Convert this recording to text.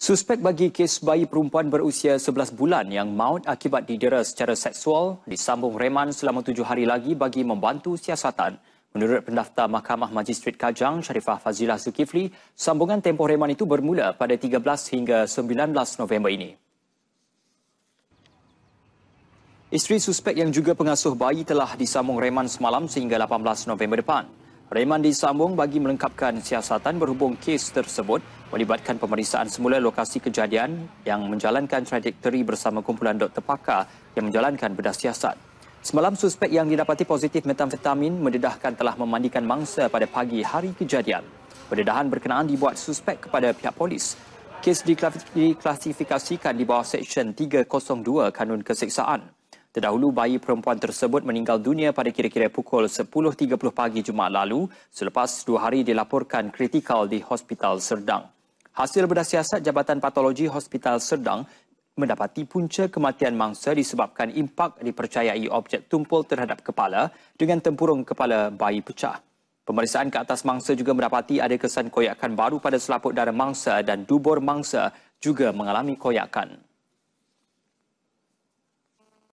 Suspek bagi kes bayi perempuan berusia 11 bulan yang maut akibat didera secara seksual disambung reman selama tujuh hari lagi bagi membantu siasatan. Menurut pendaftar Mahkamah Majistret Kajang Sharifah Fazilah Zulkifli, sambungan tempoh reman itu bermula pada 13 hingga 19 November ini. Isteri suspek yang juga pengasuh bayi telah disambung reman semalam sehingga 18 November depan. Rehman disambung bagi melengkapkan siasatan berhubung kes tersebut melibatkan pemeriksaan semula lokasi kejadian yang menjalankan trajektori bersama kumpulan doktor pakar yang menjalankan bedah siasat. Semalam suspek yang didapati positif metamfetamin mendedahkan telah memandikan mangsa pada pagi hari kejadian. Pendedahan berkenaan dibuat suspek kepada pihak polis. Kes diklasifikasikan di bawah Seksyen 302 Kanun Keseksaan. Terdahulu, bayi perempuan tersebut meninggal dunia pada kira-kira pukul 10.30 pagi Jumaat lalu selepas dua hari dilaporkan kritikal di Hospital Serdang. Hasil berdasar siasat Jabatan Patologi Hospital Serdang mendapati punca kematian mangsa disebabkan impak dipercayai objek tumpul terhadap kepala dengan tempurung kepala bayi pecah. Pemeriksaan ke atas mangsa juga mendapati ada kesan koyakan baru pada selaput darah mangsa dan dubur mangsa juga mengalami koyakan.